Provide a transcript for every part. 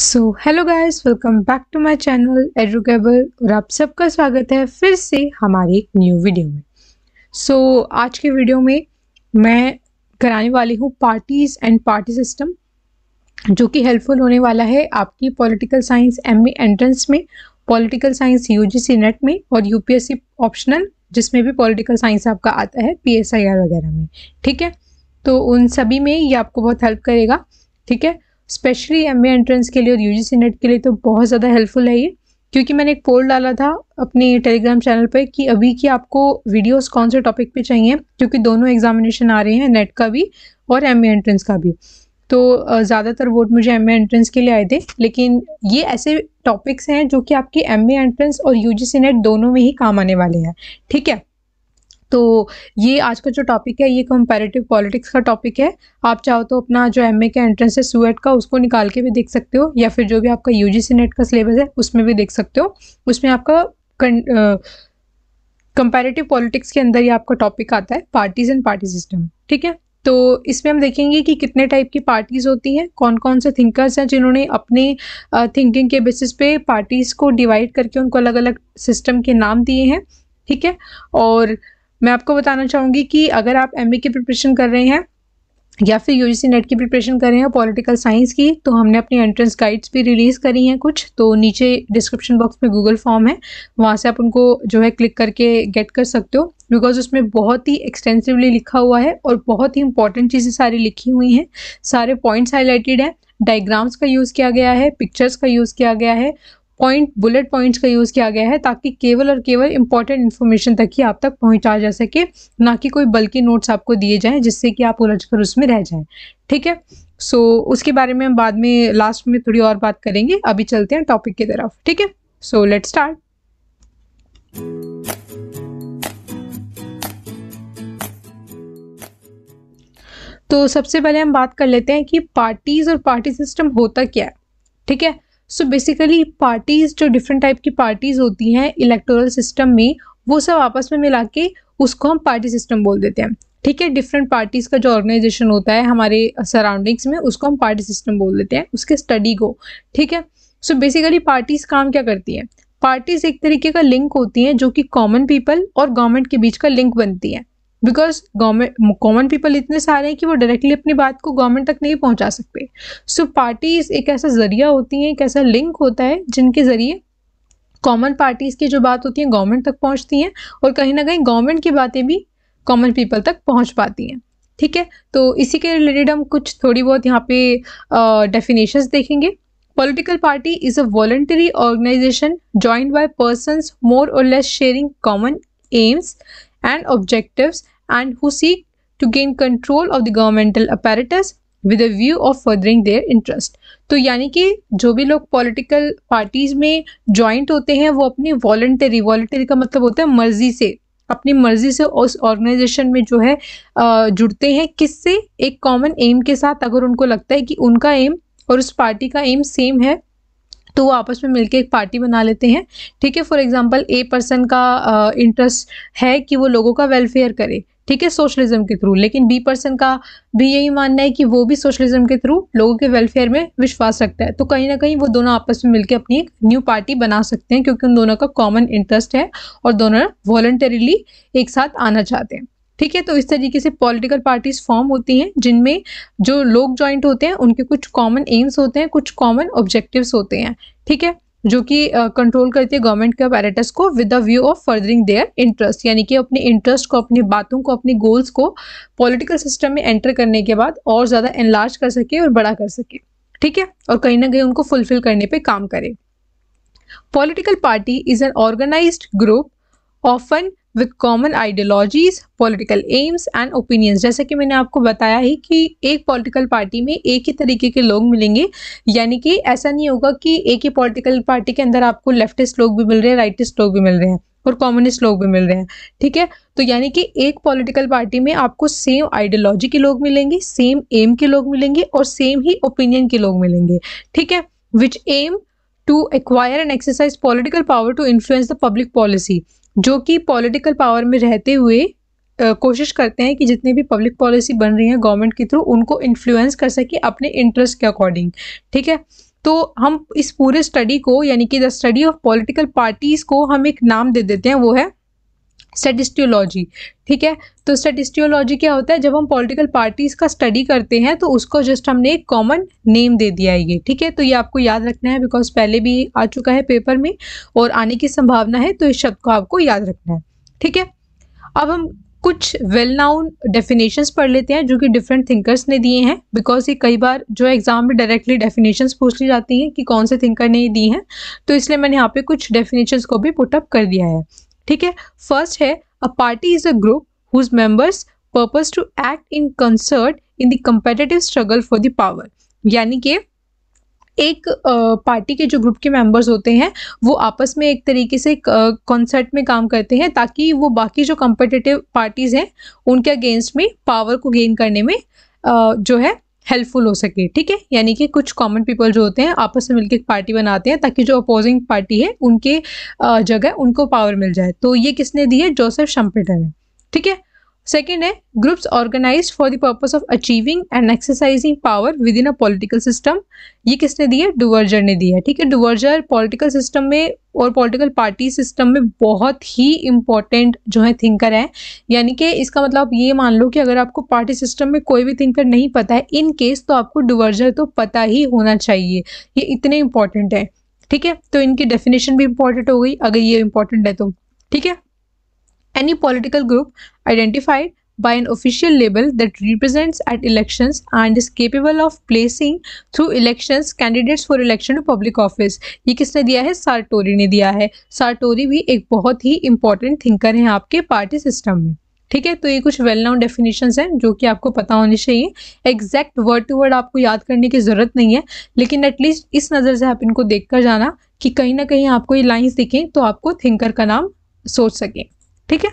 So hello guys welcome back to my channel Educable और आप सबका स्वागत है फिर से हमारी एक न्यू वीडियो में सो so, आज के वीडियो में मैं कराने वाली हूँ पार्टीज़ एंड पार्टी सिस्टम जो कि हेल्पफुल होने वाला है आपकी पॉलिटिकल साइंस एमए एंट्रेंस में पॉलिटिकल साइंस यूजीसी नेट में और यूपीएससी ऑप्शनल जिसमें भी पॉलिटिकल साइंस आपका आता है पीएसआईआर वगैरह में ठीक है तो उन सभी में ये आपको बहुत हेल्प करेगा ठीक है स्पेशली एम एंट्रेंस के लिए और यू जी नेट के लिए तो बहुत ज़्यादा हेल्पफुल है ये क्योंकि मैंने एक पोल डाला था अपने टेलीग्राम चैनल पर कि अभी की आपको वीडियोस कौन से टॉपिक पे चाहिए क्योंकि दोनों एग्जामिनेशन आ रहे हैं नेट का भी और एम एंट्रेंस का भी तो ज़्यादातर वोट मुझे एम एंट्रेंस के लिए आए थे लेकिन ये ऐसे टॉपिक्स हैं जो कि आपकी एम एंट्रेंस और यू नेट दोनों में ही काम आने वाले हैं ठीक है तो ये आज का जो टॉपिक है ये कंपैरेटिव पॉलिटिक्स का टॉपिक है आप चाहो तो अपना जो एमए का एंट्रेंस है सुएट का उसको निकाल के भी देख सकते हो या फिर जो भी आपका सी नेट का सिलेबस है उसमें भी देख सकते हो उसमें आपका कंपैरेटिव पॉलिटिक्स के अंदर ही आपका टॉपिक आता है पार्टीज एंड पार्टी सिस्टम ठीक है तो इसमें हम देखेंगे कि कितने टाइप की पार्टीज़ होती हैं कौन कौन से थिंकर्स हैं जिन्होंने अपने थिंकिंग के बेसिस पे पार्टीज़ को डिवाइड करके उनको अलग अलग सिस्टम के नाम दिए हैं ठीक है और मैं आपको बताना चाहूँगी कि अगर आप एम की प्रिपरेशन कर रहे हैं या फिर यूजीसी नेट की प्रिपरेशन कर रहे हैं पॉलिटिकल साइंस की तो हमने अपनी एंट्रेंस गाइड्स भी रिलीज़ करी हैं कुछ तो नीचे डिस्क्रिप्शन बॉक्स में गूगल फॉर्म है वहाँ से आप उनको जो है क्लिक करके गेट कर सकते हो बिकॉज उसमें बहुत ही एक्सटेंसिवली लिखा हुआ है और बहुत ही इंपॉर्टेंट चीज़ें सारी लिखी हुई हैं सारे पॉइंट्स हाईलाइटेड हैं डायग्राम्स का यूज़ किया गया है पिक्चर्स का यूज़ किया गया है पॉइंट बुलेट पॉइंट्स का यूज़ किया गया है ताकि केवल और केवल इंपॉर्टेंट इन्फॉर्मेशन तक ही आप तक पहुंचा जा सके ना कि कोई बल्कि नोट्स आपको दिए जाएं जिससे कि आप उलझ कर उसमें रह जाएं ठीक है सो so, उसके बारे में हम बाद में लास्ट में थोड़ी और बात करेंगे अभी चलते हैं टॉपिक की तरफ ठीक है सो लेट स्टार्ट तो सबसे पहले हम बात कर लेते हैं कि पार्टीज और पार्टी सिस्टम होता क्या है ठीक है सो बेसिकली पार्टीज़ जो डिफरेंट टाइप की पार्टीज़ होती हैं इलेक्टोरल सिस्टम में वो सब आपस में मिला के उसको हम पार्टी सिस्टम बोल देते हैं ठीक है डिफरेंट पार्टीज़ का जो ऑर्गेनाइजेशन होता है हमारे सराउंडिंग्स में उसको हम पार्टी सिस्टम बोल देते हैं उसके स्टडी को ठीक है सो बेसिकली पार्टीज़ काम क्या करती हैं पार्टीज़ एक तरीके का लिंक होती हैं जो कि कॉमन पीपल और गवर्नमेंट के बीच का लिंक बनती हैं बिकॉज गवर्नमेंट कॉमन पीपल इतने सारे हैं कि वो डायरेक्टली अपनी बात को गवर्नमेंट तक नहीं पहुंचा सकते सो so, पार्टीज एक ऐसा जरिया होती हैं एक ऐसा लिंक होता है जिनके ज़रिए कॉमन पार्टीज़ की जो बात होती है गवर्नमेंट तक पहुंचती हैं और कहीं ना कहीं गवर्नमेंट की बातें भी कॉमन पीपल तक पहुंच पाती हैं ठीक है तो इसी के रिलेटेड हम कुछ थोड़ी बहुत यहाँ पे डेफिनेशंस देखेंगे political party is a voluntary organization joined by person more or less sharing common aims and objectives and who seek to gain control of the governmental apparatus with a view of furthering their interest तो यानी कि जो भी लोग political parties में joint होते हैं वो अपनी वॉल्टरी वॉल्टरी का मतलब होता है मर्जी से अपनी मर्जी से उस ऑर्गेनाइजेशन में जो है जुड़ते हैं किससे एक कॉमन एम के साथ अगर उनको लगता है कि उनका एम और उस पार्टी का एम सेम है तो वो आपस में मिलकर एक पार्टी बना लेते हैं ठीक है फॉर एग्जांपल ए पर्सन का इंटरेस्ट है कि वो लोगों का वेलफेयर करे ठीक है सोशलिज्म के थ्रू लेकिन बी पर्सन का भी यही मानना है कि वो भी सोशलिज्म के थ्रू लोगों के वेलफेयर में विश्वास रखता है तो कहीं ना कहीं वो दोनों आपस में मिलकर अपनी एक न्यू पार्टी बना सकते हैं क्योंकि उन दोनों का कॉमन इंटरेस्ट है और दोनों वॉलंटरीली एक साथ आना चाहते हैं ठीक है तो इस तरीके से पॉलिटिकल पार्टीज फॉर्म होती हैं जिनमें जो लोग ज्वाइंट होते हैं उनके कुछ कॉमन एम्स होते हैं कुछ कॉमन ऑब्जेक्टिव्स होते हैं ठीक है जो कि कंट्रोल uh, करती है गवर्नमेंट के अपैरेटस को with the view of furthering their interest यानी कि अपने इंटरेस्ट को अपनी बातों को अपने गोल्स को पॉलिटिकल सिस्टम में एंटर करने के बाद और ज़्यादा एनलार्ज कर सके और बड़ा कर सके ठीक है और कहीं ना कहीं उनको फुलफिल करने पे काम करे political party is an organize group often with common ideologies political aims and opinions जैसे कि मैंने आपको बताया ही कि एक पॉलिटिकल पार्टी में एक ही तरीके के लोग मिलेंगे यानी कि ऐसा नहीं होगा कि एक ही पॉलिटिकल पार्टी के अंदर आपको लेफ्टिस्ट लोग भी मिल रहे हैं राइटिस्ट लोग भी मिल रहे हैं और कॉम्युनिस्ट लोग भी मिल रहे हैं ठीक है तो यानी कि एक पॉलिटिकल पार्टी में आपको सेम आइडियोलॉजी के लोग मिलेंगे सेम एम के लोग मिलेंगे और सेम ही ओपिनियन के लोग मिलेंगे ठीक है which aim to acquire and exercise political power to influence the public policy जो कि पॉलिटिकल पावर में रहते हुए कोशिश करते हैं कि जितनी भी पब्लिक पॉलिसी बन रही है गवर्नमेंट के थ्रू उनको इन्फ्लुएंस कर सके अपने इंटरेस्ट के अकॉर्डिंग ठीक है तो हम इस पूरे स्टडी को यानी कि the study of political parties को हम एक नाम दे देते हैं वो है स्टेटिस्टियोलॉजी ठीक है तो स्टेटिस्टियोलॉजी क्या होता है जब हम पॉलिटिकल पार्टीज़ का स्टडी करते हैं तो उसको जस्ट हमने एक कॉमन नेम दे दिया है ये ठीक है तो ये आपको याद रखना है बिकॉज पहले भी आ चुका है पेपर में और आने की संभावना है तो इस शब्द को आपको याद रखना है ठीक है अब हम कुछ वेल नाउन डेफिनेशंस पढ़ लेते हैं जो कि डिफरेंट थिंकर्स ने दिए हैं बिकॉज ये कई बार जो एग्ज़ाम में डायरेक्टली डेफिनेशंस पूछ ली जाती हैं कि कौन से थिंकर ने दी हैं तो इसलिए मैंने यहाँ पे कुछ डेफिनेशंस को भी पुटअप कर दिया है ठीक है फर्स्ट है a party is a group whose members purpose to act in concert in the competitive struggle for the power यानी कि एक पार्टी के जो ग्रुप के मेंबर्स होते हैं वो आपस में एक तरीके से कॉन्सर्ट में काम करते हैं ताकि वो बाकी जो कम्पिटिटिव पार्टीज़ हैं उनके अगेंस्ट में पावर को गेन करने में जो है हेल्पफुल हो सके ठीक है यानी कि कुछ कॉमन पीपल जो होते हैं आपस में मिलकर एक पार्टी बनाते हैं ताकि जो अपोजिंग पार्टी है उनके जगह उनको पावर मिल जाए तो ये किसने दी है जोसेफ शम्पेटर ने ठीक है सेकेंड है groups organize for the purpose of achieving and exercising power within a political system ये किसने दिया डुवर्जर ने दिया है ठीक है डुवर्जर पॉलिटिकल सिस्टम में और पॉलिटिकल पार्टी सिस्टम में बहुत ही इंपॉर्टेंट जो है थिंकर है यानी कि इसका मतलब ये मान लो कि अगर आपको पार्टी सिस्टम में कोई भी थिंकर नहीं पता है इन केस तो आपको डुवर्जर तो पता ही होना चाहिए ये इतने इंपॉर्टेंट है ठीक है तो इनकी डेफिनेशन भी इंपॉर्टेंट हो गई अगर ये इंपॉर्टेंट है तो ठीक है any political group identified by an official label that represents at elections and is capable of placing through elections candidates for election to public office ये किसने दिया है सार्टोरी ने दिया है सार्टोरी भी एक बहुत ही इंपॉर्टेंट थिंकर हैं आपके पार्टी सिस्टम में ठीक है तो ये कुछ वेल नाउन डेफिनेशन हैं जो कि आपको पता होने चाहिए एग्जैक्ट वर्ड टू वर्ड आपको याद करने की ज़रूरत नहीं है लेकिन एटलीस्ट इस नज़र से आप इनको देख कर जाना कि कहीं ना कहीं आपको ये लाइन्स दिखें तो आपको थिंकर का नाम सोच सकें ठीक है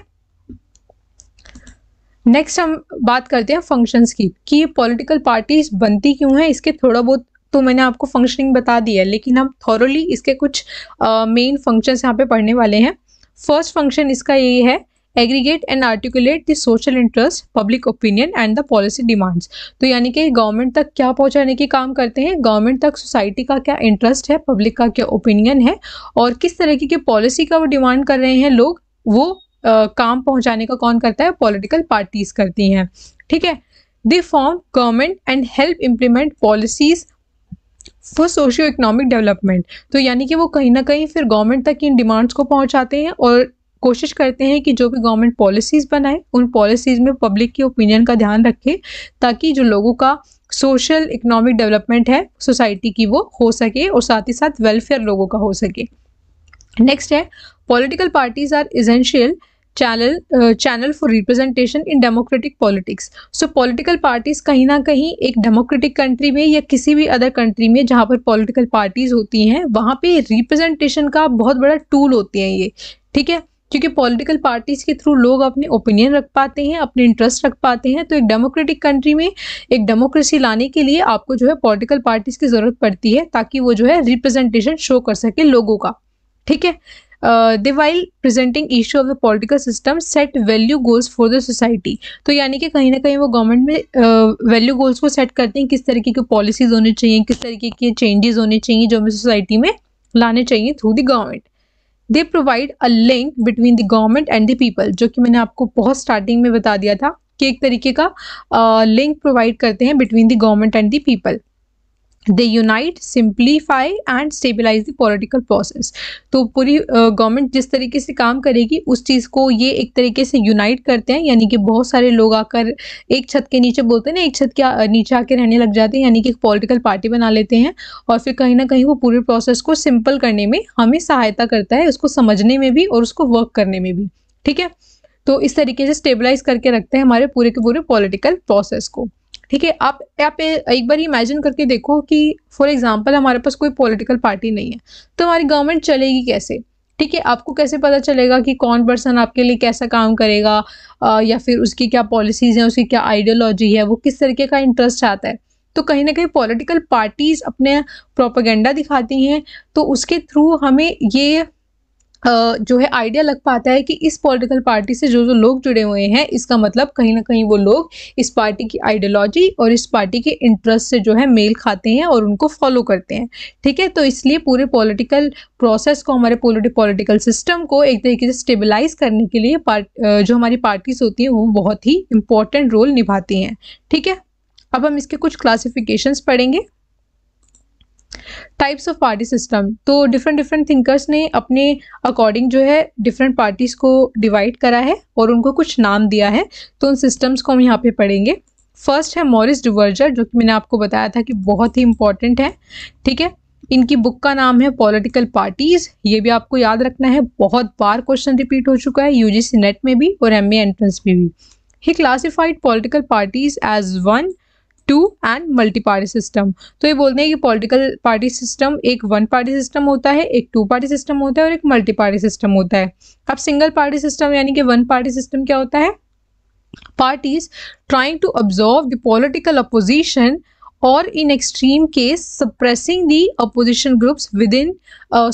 नेक्स्ट हम बात करते हैं फंक्शंस की कि ये पॉलिटिकल पार्टीज बनती क्यों हैं इसके थोड़ा बहुत तो मैंने आपको फंक्शनिंग बता दी है लेकिन हम थॉरली इसके कुछ मेन फंक्शंस यहाँ पे पढ़ने वाले हैं फर्स्ट फंक्शन इसका ये है aggregate and articulate the social interest public opinion and the policy demands तो यानी कि गवर्नमेंट तक क्या पहुंचाने की काम करते हैं गवर्नमेंट तक सोसाइटी का क्या इंटरेस्ट है पब्लिक का क्या ओपिनियन है और किस तरीके की पॉलिसी का वो डिमांड कर रहे हैं लोग वो काम पहुंचाने का कौन करता है पॉलिटिकल पार्टीज करती हैं ठीक है they form government and help implement policies for socio economic development तो यानी कि वो कहीं ना कहीं फिर गवर्नमेंट तक इन डिमांड्स को पहुंचाते हैं और कोशिश करते हैं कि जो भी गवर्नमेंट पॉलिसीज़ बनाए उन पॉलिसीज़ में पब्लिक की ओपिनियन का ध्यान रखें ताकि जो लोगों का सोशल इकोनॉमिक डेवलपमेंट है सोसाइटी की वो हो सके और साथ ही साथ वेलफेयर लोगों का हो सके नेक्स्ट है political parties are essential channel channel for representation in democratic politics so political parties कहीं ना कहीं एक डेमोक्रेटिक कंट्री में या किसी भी अदर कंट्री में जहाँ पर पॉलिटिकल पार्टीज होती हैं वहाँ पे रिप्रेजेंटेशन का बहुत बड़ा टूल होती है ये ठीक है क्योंकि पॉलिटिकल पार्टीज के थ्रू लोग अपने ओपिनियन रख पाते हैं अपने इंटरेस्ट रख पाते हैं तो एक डेमोक्रेटिक कंट्री में एक डेमोक्रेसी लाने के लिए आपको जो है पॉलिटिकल पार्टीज की ज़रूरत पड़ती है ताकि वो जो है रिप्रेजेंटेशन शो कर सके लोगों का ठीक है they while presenting issue of the political system set value goals for the society तो यानी कि कहीं ना कहीं वो गवर्नमेंट में वैल्यू uh, गोल्स को सेट करते हैं किस तरीके की पॉलिसीज होनी चाहिए किस तरीके के चेंजेस होने चाहिए जो हमें सोसाइटी में लाने चाहिए through the government they provide a link between the government and the people जो कि मैंने आपको बहुत स्टार्टिंग में बता दिया था कि एक तरीके का लिंक uh, प्रोवाइड करते हैं between the government and the people they unite simplify and stabilize the political process तो पूरी गवर्नमेंट जिस तरीके से काम करेगी उस चीज़ को ये एक तरीके से यूनाइट करते हैं यानी कि बहुत सारे लोग आकर एक छत के नीचे बोलते हैं ना एक छत के नीचे आके रहने लग जाते हैं यानी कि एक पॉलिटिकल पार्टी बना लेते हैं और फिर कहीं ना कहीं वो पूरे प्रोसेस को सिंपल करने में हमें सहायता करता है उसको समझने में भी और उसको वर्क करने में भी ठीक है तो इस तरीके से स्टेबलाइज करके रखते हैं हमारे पूरे के पूरे पॉलिटिकल प्रोसेस को ठीक है आप आप एक बार इमेजिन करके देखो कि फॉर एग्जांपल हमारे पास कोई पॉलिटिकल पार्टी नहीं है तो हमारी गवर्नमेंट चलेगी कैसे ठीक है आपको कैसे पता चलेगा कि कौन पर्सन आपके लिए कैसा काम करेगा आ, या फिर उसकी क्या पॉलिसीज़ हैं उसकी क्या आइडियोलॉजी है वो किस तरीके का इंटरेस्ट आता है तो कहीं ना कहीं पॉलिटिकल पार्टीज़ अपने प्रोपागेंडा दिखाती हैं तो उसके थ्रू हमें ये जो है आइडिया लग पाता है कि इस पॉलिटिकल पार्टी से जो जो लोग जुड़े हुए हैं इसका मतलब कहीं ना कहीं वो लोग इस पार्टी की आइडियोलॉजी और इस पार्टी के इंटरेस्ट से जो है मेल खाते हैं और उनको फॉलो करते हैं ठीक है तो इसलिए पूरे पॉलिटिकल प्रोसेस को हमारे पॉलिटिकल सिस्टम को एक तरीके से स्टेबलाइज करने के लिए जो हमारी पार्टीज होती हैं वो बहुत ही इंपॉर्टेंट रोल निभाती हैं ठीक है अब हम इसके कुछ क्लासिफिकेशंस पढ़ेंगे टाइप्स ऑफ पार्टी सिस्टम तो डिफरेंट डिफरेंट थिंकर्स ने अपने अकॉर्डिंग जो है डिफरेंट पार्टीज़ को डिवाइड करा है और उनको कुछ नाम दिया है तो उन सिस्टम्स को हम यहाँ पे पढ़ेंगे फर्स्ट है मॉरिस डिवर्जर जो कि मैंने आपको बताया था कि बहुत ही इंपॉर्टेंट है ठीक है इनकी बुक का नाम है पॉलिटिकल पार्टीज ये भी आपको याद रखना है बहुत बार क्वेश्चन रिपीट हो चुका है यूजीसी नेट में भी और एमए एंट्रेंस में भी ही classified political parties as one two and multi party system तो ये बोलते हैं कि पॉलिटिकल पार्टी सिस्टम एक वन पार्टी सिस्टम होता है एक टू पार्टी सिस्टम होता है और एक मल्टी पार्टी सिस्टम होता है अब सिंगल पार्टी सिस्टम यानी कि वन पार्टी सिस्टम क्या होता है parties trying to observe the political opposition और in extreme case suppressing the opposition groups within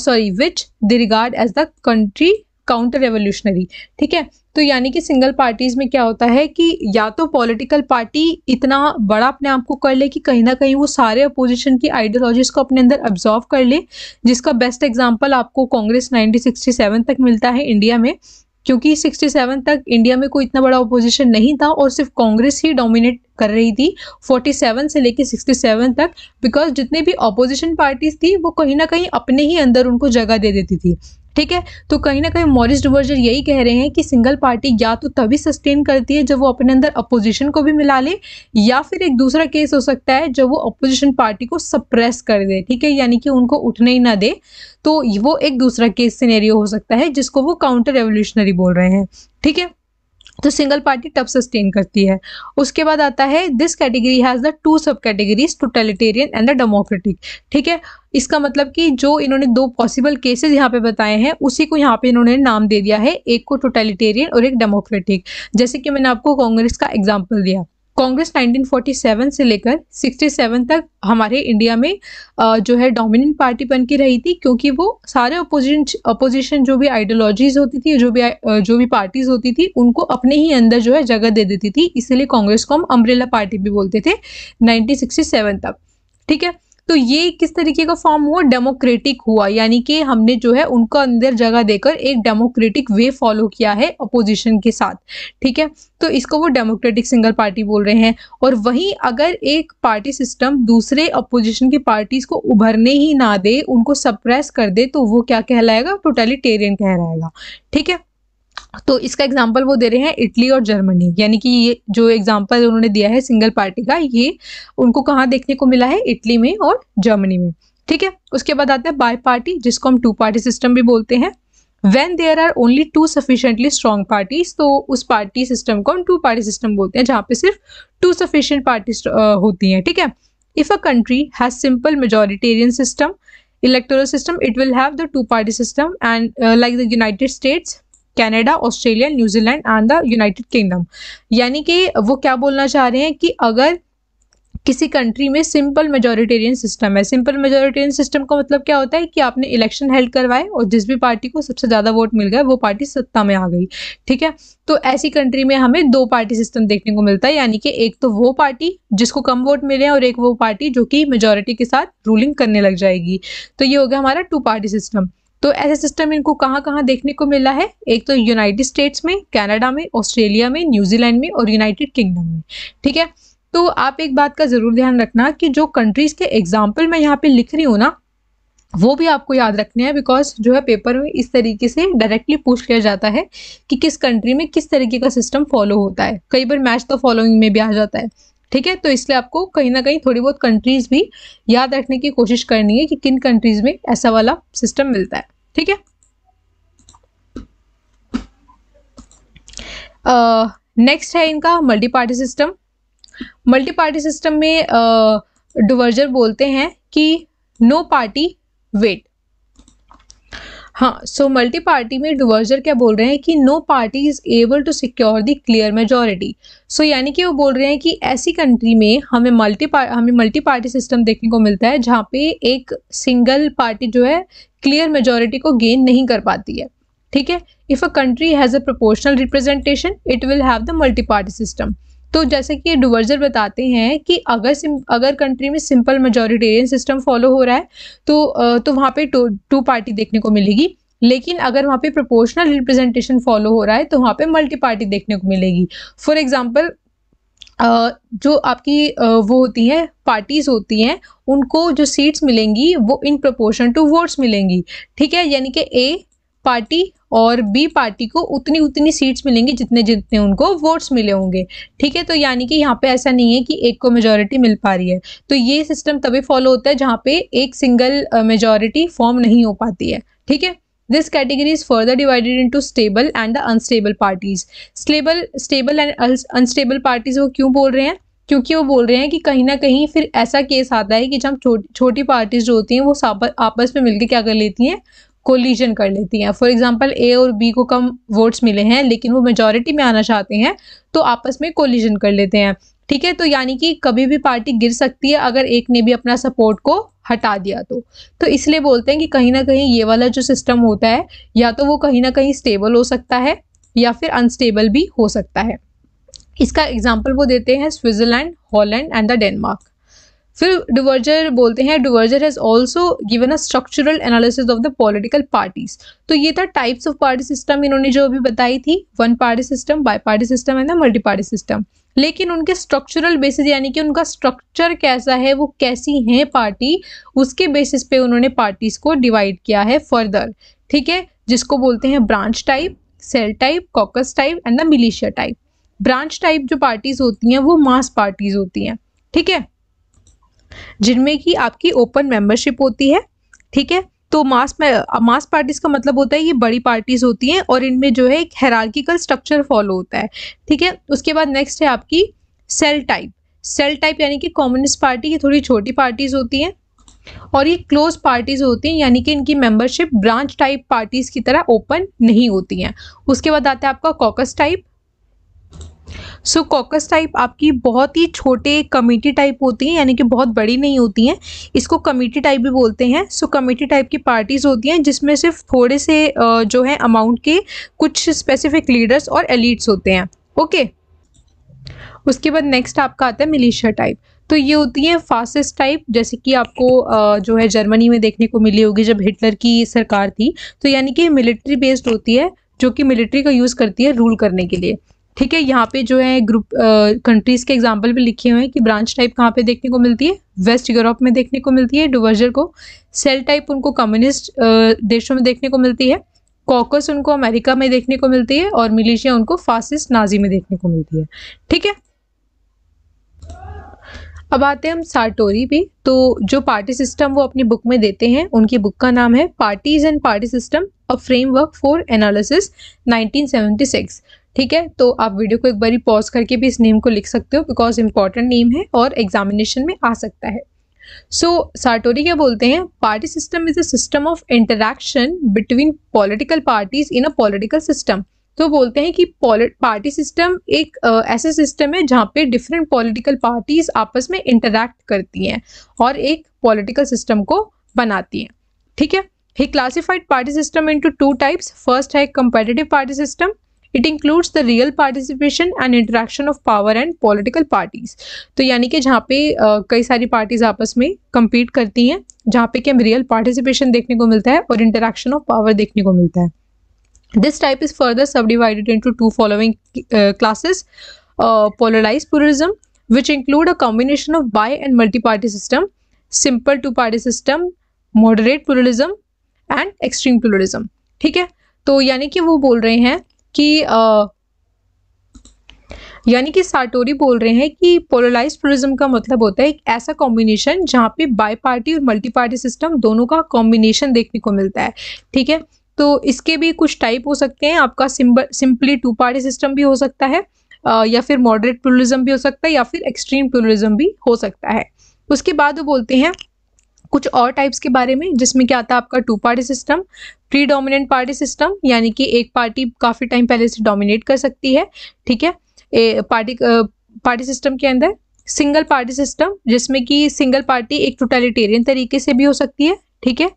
sorry which the regard as the country counter revolutionary ठीक है तो यानी कि सिंगल पार्टीज़ में क्या होता है कि या तो पॉलिटिकल पार्टी इतना बड़ा अपने आप को कर ले कि कहीं ना कहीं वो सारे अपोजिशन की आइडियोलॉजीज़ को अपने अंदर ऑब्जॉर्व कर ले जिसका बेस्ट एग्जाम्पल आपको कांग्रेस नाइनटीन तक मिलता है इंडिया में क्योंकि 67 तक इंडिया में कोई इतना बड़ा ओपोजिशन नहीं था और सिर्फ कांग्रेस ही डोमिनेट कर रही थी 47 से लेकर 67 तक बिकॉज जितने भी अपोजिशन पार्टीज थी वो कहीं ना कहीं अपने ही अंदर उनको जगह दे देती थी ठीक है तो कहीं ना कहीं मॉरिस डिवर्जर यही कह रहे हैं कि सिंगल पार्टी या तो तभी सस्टेन करती है जब वो अपने अंदर अपोजिशन को भी मिला ले या फिर एक दूसरा केस हो सकता है जब वो अपोजिशन पार्टी को सप्रेस कर दे ठीक है यानी कि उनको उठने ही ना दे तो वो एक दूसरा केस सिनेरियो हो सकता है जिसको वो काउंटर रेवोल्यूशनरी बोल रहे हैं ठीक है तो सिंगल पार्टी टब सस्टेन करती है उसके बाद आता है this category has the two sub categories totalitarian and the democratic ठीक है इसका मतलब कि जो इन्होंने दो पॉसिबल केसेस यहाँ पे बताए हैं उसी को यहाँ पे इन्होंने नाम दे दिया है एक को टोटलिटेरियन और एक डेमोक्रेटिक जैसे कि मैंने आपको कांग्रेस का एग्जाम्पल दिया कांग्रेस 1947 से लेकर 67 तक हमारे इंडिया में जो है डोमिनेंट पार्टी बन के रही थी क्योंकि वो सारे अपोजिशन अपोजिशन जो भी आइडियोलॉजीज होती थी जो भी जो भी पार्टीज होती थी उनको अपने ही अंदर जो है जगह दे देती थी इसीलिए कांग्रेस को हम अम्ब्रेला पार्टी भी बोलते थे 1967 तक ठीक है तो ये किस तरीके का फॉर्म हुआ डेमोक्रेटिक हुआ यानी कि हमने जो है उनको अंदर जगह देकर एक डेमोक्रेटिक वे फॉलो किया है अपोजिशन के साथ ठीक है तो इसको वो डेमोक्रेटिक सिंगल पार्टी बोल रहे हैं और वहीं अगर एक पार्टी सिस्टम दूसरे अपोजिशन की पार्टीज को उभरने ही ना दे उनको सप्रेस कर दे तो वो क्या कहलाएगा टोटलिटेरियन कहलाएगा ठीक है तो इसका एग्जाम्पल वो दे रहे हैं इटली और जर्मनी यानी कि ये जो एग्जाम्पल उन्होंने दिया है सिंगल पार्टी का ये उनको कहाँ देखने को मिला है इटली में और जर्मनी में ठीक है उसके बाद आता है बाय पार्टी जिसको हम टू पार्टी सिस्टम भी बोलते हैं when there are only two sufficiently strong parties तो उस पार्टी सिस्टम को हम टू पार्टी सिस्टम बोलते हैं जहाँ पे सिर्फ टू सफिशियंट पार्टी होती हैं ठीक है if a country has simple majoritarian system electoral system it will have the two party system and like the United States Canada Australia New Zealand and the United Kingdom यानी कि वो क्या बोलना चाह रहे हैं कि अगर किसी कंट्री में सिंपल मेजोरिटेरियन सिस्टम है सिंपल मेजोरिटेरियन सिस्टम का मतलब क्या होता है कि आपने इलेक्शन हेल्ड करवाए और जिस भी पार्टी को सबसे ज़्यादा वोट मिल गया वो पार्टी सत्ता में आ गई ठीक है तो ऐसी कंट्री में हमें दो पार्टी सिस्टम देखने को मिलता है यानी कि एक तो वो पार्टी जिसको कम वोट मिले हैं और एक वो पार्टी जो कि मेजोरिटी के साथ रूलिंग करने लग जाएगी तो ये हो गया हमारा टू पार्टी सिस्टम तो ऐसे सिस्टम इनको कहाँ कहाँ देखने को मिला है एक तो यूनाइटेड स्टेट्स में कनाडा में ऑस्ट्रेलिया में न्यूजीलैंड में और यूनाइटेड किंगडम में ठीक है तो आप एक बात का ज़रूर ध्यान रखना कि जो कंट्रीज़ के एग्जाम्पल मैं यहाँ पे लिख रही हूँ ना वो भी आपको याद रखने हैं बिकॉज जो है पेपर में इस तरीके से डायरेक्टली पूछ लिया जाता है कि किस कंट्री में किस तरीके का सिस्टम फॉलो होता है कई बार मैच द फॉलोइंग में भी आ जाता है ठीक है तो इसलिए आपको कहीं ना कहीं थोड़ी बहुत कंट्रीज भी याद रखने की कोशिश करनी है कि किन कंट्रीज में ऐसा वाला सिस्टम मिलता है ठीक है नेक्स्ट uh, है इनका multi party system multi party system में डिवर्जर uh, बोलते हैं कि नो पार्टी वेट हाँ सो मल्टी पार्टी में डिवर्जर क्या बोल रहे हैं कि no party is able to secure the clear majority so यानी कि वो बोल रहे हैं कि ऐसी कंट्री में हमें मल्टी हमें मल्टी पार्टी सिस्टम देखने को मिलता है जहाँ पे एक सिंगल पार्टी जो है क्लियर मेजोरिटी को गेन नहीं कर पाती है ठीक है if a country has a proportional representation it will have the multi party system तो जैसे कि डुवर्जर बताते हैं कि अगर अगर कंट्री में सिंपल मेजोरिटेरियन सिस्टम फॉलो हो रहा है तो तो वहाँ पे टू टू पार्टी देखने को मिलेगी लेकिन अगर वहाँ पे प्रोपोर्शनल रिप्रेजेंटेशन फॉलो हो रहा है तो वहाँ पे मल्टी पार्टी देखने को मिलेगी फॉर एग्जांपल जो आपकी वो होती हैं पार्टीज़ होती हैं उनको जो सीट्स मिलेंगी वो इन प्रोपोर्शन टू वोट्स मिलेंगी ठीक है यानी कि ए पार्टी और बी पार्टी को उतनी उतनी सीट्स मिलेंगी जितने जितने उनको वोट्स मिले होंगे ठीक है तो यानी कि यहाँ पे ऐसा नहीं है कि एक को मेजोरिटी मिल पा रही है तो ये सिस्टम तभी फॉलो होता है जहाँ पे एक सिंगल मेजोरिटी फॉर्म नहीं हो पाती है ठीक है this category is further divided into stable and the unstable parties stable stable and unstable parties वो क्यों बोल रहे हैं क्योंकि वो बोल रहे हैं कि कहीं ना कहीं फिर ऐसा केस आता है कि जब छोटी पार्टीज जो होती हैं वो आपस में मिलकर क्या कर लेती हैं कोलिजन कर लेती हैं फॉर एग्जांपल ए और बी को कम वोट्स मिले हैं लेकिन वो मेजोरिटी में आना चाहते हैं तो आपस में कोलिजन कर लेते हैं ठीक है तो यानी कि कभी भी पार्टी गिर सकती है अगर एक ने भी अपना सपोर्ट को हटा दिया तो तो इसलिए बोलते हैं कि कहीं ना कहीं ये वाला जो सिस्टम होता है या तो वो कहीं ना कहीं स्टेबल हो सकता है या फिर अनस्टेबल भी हो सकता है इसका एग्जाम्पल वो देते हैं Switzerland Holland and the Denmark फिर डिवर्जर बोलते हैं Duverger has also given a structural analysis of the political parties तो ये था टाइप्स ऑफ पार्टी सिस्टम इन्होंने जो अभी बताई थी one party system bi party system and multi party system लेकिन उनके स्ट्रक्चरल बेसिस यानी कि उनका स्ट्रक्चर कैसा है वो कैसी है पार्टी उसके बेसिस पे उन्होंने पार्टीज को डिवाइड किया है फर्दर ठीक है जिसको बोलते हैं branch type cell type caucus type and the militia type branch type जो पार्टीज होती हैं वो मास पार्टीज होती हैं ठीक है जिनमें कि आपकी ओपन मेंबरशिप होती है ठीक है तो मास मास पार्टीज का मतलब होता है ये बड़ी पार्टीज होती हैं और इनमें जो है एक हेरार्किकल स्ट्रक्चर फॉलो होता है ठीक है उसके बाद नेक्स्ट है आपकी सेल टाइप सेल टाइप यानी कि कम्युनिस्ट पार्टी ये थोड़ी छोटी पार्टीज होती हैं और ये क्लोज पार्टीज होती हैं यानी कि इनकी मेंबरशिप ब्रांच टाइप पार्टीज की तरह ओपन नहीं होती हैं उसके बाद आता है आपका caucus type so caucus type आपकी बहुत ही छोटे कमेटी टाइप होती हैं यानी कि बहुत बड़ी नहीं होती हैं इसको कमेटी टाइप भी बोलते हैं सो कमेटी टाइप की पार्टीज़ होती हैं जिसमें सिर्फ थोड़े से जो है अमाउंट के कुछ स्पेसिफिक लीडर्स और एलिट्स होते हैं ओके okay. उसके बाद नेक्स्ट आपका आता है मिलिशिया टाइप तो ये होती है फासिस्ट टाइप जैसे कि आपको जो है जर्मनी में देखने को मिली होगी जब हिटलर की सरकार थी तो यानी कि मिलिट्री बेस्ड होती है जो कि मिलिट्री का यूज़ करती है रूल करने के लिए ठीक है यहाँ पे जो है ग्रुप कंट्रीज़ के एग्जाम्पल भी लिखे हुए हैं कि ब्रांच टाइप कहाँ पे देखने को मिलती है वेस्ट यूरोप में देखने को मिलती है डुवर्जर को सेल टाइप उनको कम्युनिस्ट देशों में देखने को मिलती है कॉकस उनको अमेरिका में देखने को मिलती है और मिलेशिया उनको फासिस्ट नाजी में देखने को मिलती है ठीक है अब आते हैं हम सार्टोरी भी तो जो पार्टी सिस्टम वो अपनी बुक में देते हैं उनकी बुक का नाम है parties and party system a framework for analysis 1976 ठीक है तो आप वीडियो को एक बार पॉज करके भी इस नेम को लिख सकते हो बिकॉज इंपॉर्टेंट नेम है और एग्जामिनेशन में आ सकता है सो so, सार्टोरी क्या बोलते हैं party system is a system of interaction between political parties in a political system तो बोलते हैं कि पार्टी सिस्टम एक ऐसा सिस्टम है जहाँ पे डिफरेंट पॉलिटिकल पार्टीज आपस में इंटरेक्ट करती हैं और एक पॉलिटिकल सिस्टम को बनाती हैं ठीक है he classified party system into two types first है competitive party system it includes the real participation and interaction of power and political parties तो यानी कि जहाँ पे आ, कई सारी पार्टीज आपस में कंपीट करती हैं जहाँ पे कि हम रियल पार्टिसिपेशन देखने को मिलता है और इंटरेक्शन ऑफ पावर देखने को मिलता है this type is further sub divided into two following classes polarize tourism which include a combination of bi and multi party system simple two party system moderate tourism and extreme tourism ठीक है तो यानी कि वो बोल रहे हैं कि यानी कि सार्टोरी बोल रहे हैं कि पोलराइज टूरिज्म का मतलब होता है एक ऐसा कॉम्बिनेशन जहाँ पे बाई पार्टी और मल्टी पार्टी सिस्टम दोनों का कॉम्बिनेशन देखने को मिलता है ठीक है तो इसके भी कुछ टाइप हो सकते हैं आपका symbol simply two party system भी हो सकता है या फिर मॉडरेट टूरिज्म भी हो सकता है या फिर एक्सट्रीम टूरिज्म भी हो सकता है उसके बाद वो बोलते हैं कुछ और टाइप्स के बारे में जिसमें क्या आता है आपका two party system predominant party system यानी कि एक पार्टी काफ़ी टाइम पहले से डोमिनेट कर सकती है ठीक है ए, पार्टी पार्टी सिस्टम के अंदर सिंगल पार्टी सिस्टम जिसमें कि सिंगल पार्टी एक टोटलिटेरियन तरीके से भी हो सकती है ठीक है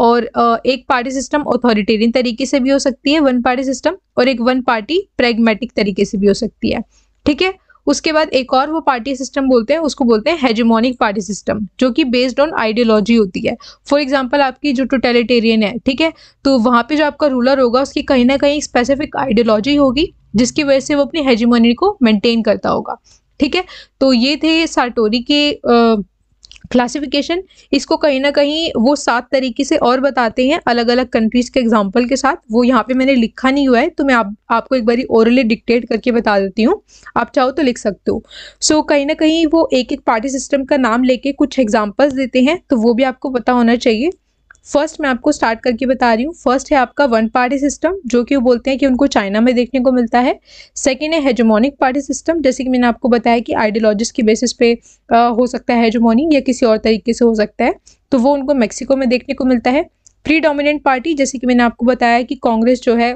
और एक पार्टी सिस्टम ऑथोरिटेरियन तरीके से भी हो सकती है वन पार्टी सिस्टम और एक वन पार्टी प्रेगमेटिक तरीके से भी हो सकती है ठीक है उसके बाद एक और वो पार्टी सिस्टम बोलते हैं उसको बोलते हैं हेजमोनिक पार्टी सिस्टम जो कि बेस्ड ऑन आइडियोलॉजी होती है फॉर एग्जाम्पल आपकी जो टोटेलिटेरियन है ठीक है तो वहाँ पर जो आपका रूलर होगा उसकी कहीं ना कहीं स्पेसिफिक आइडियोलॉजी होगी जिसकी वजह से वो अपनी हेजमोनी को मेनटेन करता होगा ठीक है तो ये थे सार्टोरी के आ, क्लासिफिकेशन इसको कहीं ना कहीं वो सात तरीके से और बताते हैं अलग अलग कंट्रीज के एग्जाम्पल के साथ वो यहाँ पे मैंने लिखा नहीं हुआ है तो मैं आप, आपको एक बारी ओरली डिक्टेट करके बता देती हूँ आप चाहो तो लिख सकते हो सो so, कहीं ना कहीं वो एक एक पार्टी सिस्टम का नाम लेके कुछ एग्जाम्पल्स देते हैं तो वो भी आपको पता होना चाहिए फर्स्ट मैं आपको स्टार्ट करके बता रही हूँ फर्स्ट है आपका वन पार्टी सिस्टम जो कि वो बोलते हैं कि उनको चाइना में देखने को मिलता है सेकेंड है हेजोमोनिक पार्टी सिस्टम जैसे कि मैंने आपको बताया कि आइडियोलॉजिस की बेसिस पे आ, हो सकता है हेजोमोनिक या किसी और तरीके से हो सकता है तो वो उनको मैक्सिको में देखने को मिलता है प्री पार्टी जैसे कि मैंने आपको बताया कि कांग्रेस जो है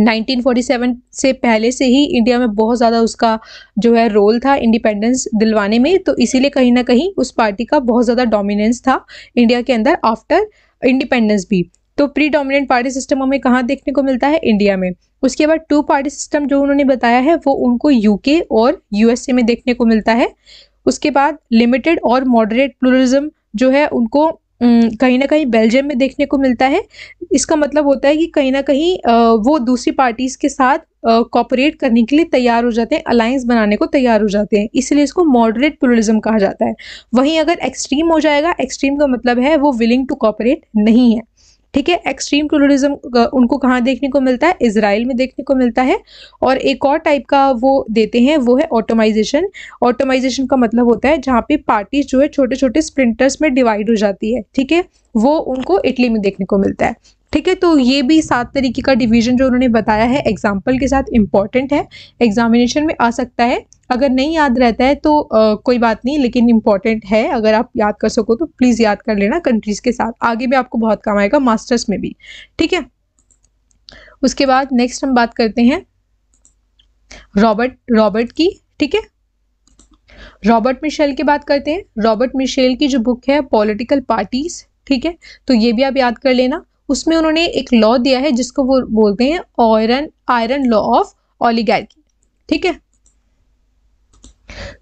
1947 से पहले से ही इंडिया में बहुत ज़्यादा उसका जो है रोल था इंडिपेंडेंस दिलवाने में तो इसीलिए कहीं ना कहीं उस पार्टी का बहुत ज़्यादा डोमिनेंस था इंडिया के अंदर आफ्टर इंडिपेंडेंस भी तो प्री डोमिनेंट पार्टी सिस्टम हमें कहाँ देखने को मिलता है इंडिया में उसके बाद टू पार्टी सिस्टम जो उन्होंने बताया है वो उनको यूके और यूएसए में देखने को मिलता है उसके बाद लिमिटेड और मॉडरेट प्लूरिज्म जो है उनको कहीं ना कहीं बेल्जियम में देखने को मिलता है इसका मतलब होता है कि कहीं ना कहीं वो दूसरी पार्टीज़ के साथ कॉपरेट करने के लिए तैयार हो जाते हैं अलायंस बनाने को तैयार हो जाते हैं इसलिए इसको मॉडरेट प्लोरिज्म कहा जाता है वहीं अगर एक्सट्रीम हो जाएगा एक्सट्रीम का मतलब है वो विलिंग टू कॉपरेट नहीं है ठीक है एक्सट्रीम टूरिज्म उनको कहाँ देखने को मिलता है इसराइल में देखने को मिलता है और एक और टाइप का वो देते हैं वो है ऑटोमाइजेशन ऑटोमाइजेशन का मतलब होता है जहाँ पे पार्टीज जो है छोटे छोटे स्प्रिंटर्स में डिवाइड हो जाती है ठीक है वो उनको इटली में देखने को मिलता है ठीक है तो ये भी सात तरीके का डिवीजन जो उन्होंने बताया है एग्जाम्पल के साथ इम्पॉर्टेंट है एग्जामिनेशन में आ सकता है अगर नहीं याद रहता है तो आ, कोई बात नहीं लेकिन इंपॉर्टेंट है अगर आप याद कर सको तो प्लीज़ याद कर लेना कंट्रीज़ के साथ आगे भी आपको बहुत काम आएगा मास्टर्स में भी ठीक है उसके बाद नेक्स्ट हम बात करते हैं रॉबर्ट रॉबर्ट की ठीक है रॉबर्ट मिशेल की बात करते हैं रॉबर्ट मिशेल की जो बुक है पॉलिटिकल पार्टीज ठीक है तो ये भी आप याद कर लेना उसमें उन्होंने एक लॉ दिया है जिसको वो बोलते हैं iron iron law of oligarchy ठीक है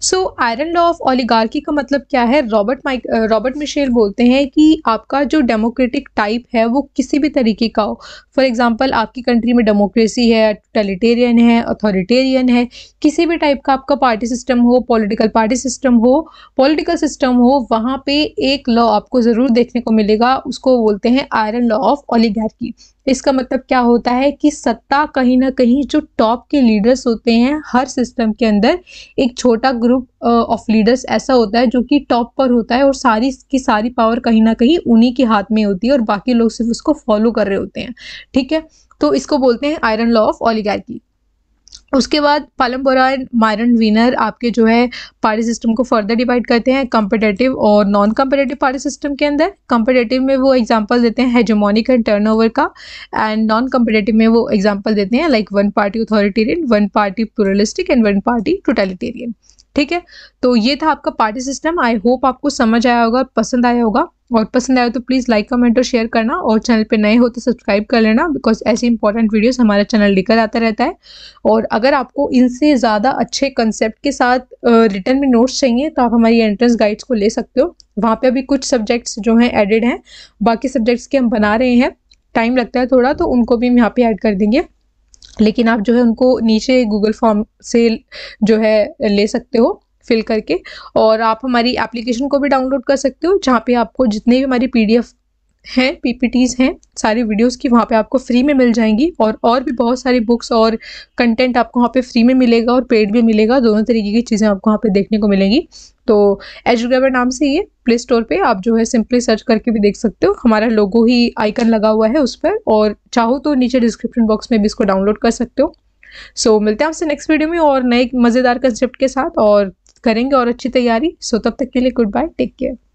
so iron law of oligarchy का मतलब क्या है रॉबर्ट माइक रॉबर्ट मिशेल बोलते हैं कि आपका जो डेमोक्रेटिक टाइप है वो किसी भी तरीके का हो फॉर एग्जांपल आपकी कंट्री में डेमोक्रेसी है टेलीटेरियन है अथॉरिटेरियन है किसी भी टाइप का आपका पार्टी सिस्टम हो पॉलिटिकल पार्टी सिस्टम हो पॉलिटिकल सिस्टम हो वहाँ पे एक लॉ आपको ज़रूर देखने को मिलेगा उसको बोलते हैं आयरन लॉ ऑफ ओलिगार्की इसका मतलब क्या होता है कि सत्ता कहीं ना कहीं जो टॉप के लीडर्स होते हैं हर सिस्टम के अंदर एक छोटा ग्रुप ऑफ लीडर्स ऐसा होता है जो कि टॉप पर होता है और सारी की सारी पावर कहीं ना कहीं उन्हीं के हाथ में होती है और बाकी लोग सिर्फ उसको फॉलो कर रहे होते हैं ठीक है तो इसको बोलते हैं आयरन लॉ ऑफ ऑलिगार्की उसके बाद पालमपोरा एंड मायरन वीनर आपके जो है पार्टी सिस्टम को फर्दर डिवाइड करते हैं कंपटेटिव और नॉन कंपिटेटिव पार्टी सिस्टम के अंदर कंपिटेटिव में वो एग्जांपल देते हैं हेजोमोनिक एंड टर्नओवर का एंड नॉन कम्पिटेटिव में वो एग्जांपल देते हैं like one party authoritarian one party pluralistic and one party totalitarian ठीक है तो ये था आपका पार्टी सिस्टम आई होप आपको समझ आया होगा पसंद आया होगा और पसंद आया तो प्लीज़ लाइक कमेंट और शेयर करना और चैनल पे नए हो तो सब्सक्राइब कर लेना बिकॉज ऐसी इंपॉर्टेंट वीडियोस हमारा चैनल लेकर आता रहता है और अगर आपको इनसे ज़्यादा अच्छे कंसेप्ट के साथ रिटर्न में नोट्स चाहिए तो आप हमारी एंट्रेंस गाइड्स को ले सकते हो वहाँ पर अभी कुछ सब्जेक्ट्स जो हैं एडिड हैं बाकी सब्जेक्ट्स के हम बना रहे हैं टाइम लगता है थोड़ा तो उनको भी हम यहाँ पर ऐड कर देंगे लेकिन आप जो है उनको नीचे गूगल फॉर्म से जो है ले सकते हो फिल करके और आप हमारी एप्लीकेशन को भी डाउनलोड कर सकते हो जहाँ पे आपको जितने भी हमारी पीडीएफ हैं पीपीटीज़ हैं सारी वीडियोस की वहाँ पे आपको फ्री में मिल जाएंगी और और भी बहुत सारी बुक्स और कंटेंट आपको वहाँ पे फ्री में मिलेगा और पेड भी मिलेगा दोनों तरीके की चीज़ें आपको वहाँ पे देखने को मिलेंगी तो एजुग्राबर नाम से ये प्ले स्टोर पे आप जो है सिंपली सर्च करके भी देख सकते हो हमारा लोगो ही आइकन लगा हुआ है उस पर और चाहो तो नीचे डिस्क्रिप्शन बॉक्स में भी इसको डाउनलोड कर सकते हो सो so, मिलते हैं आपसे नेक्स्ट वीडियो में और नए मज़ेदार कंसेप्ट के साथ और करेंगे और अच्छी तैयारी सो so, तब तक के लिए गुड बाय टेक केयर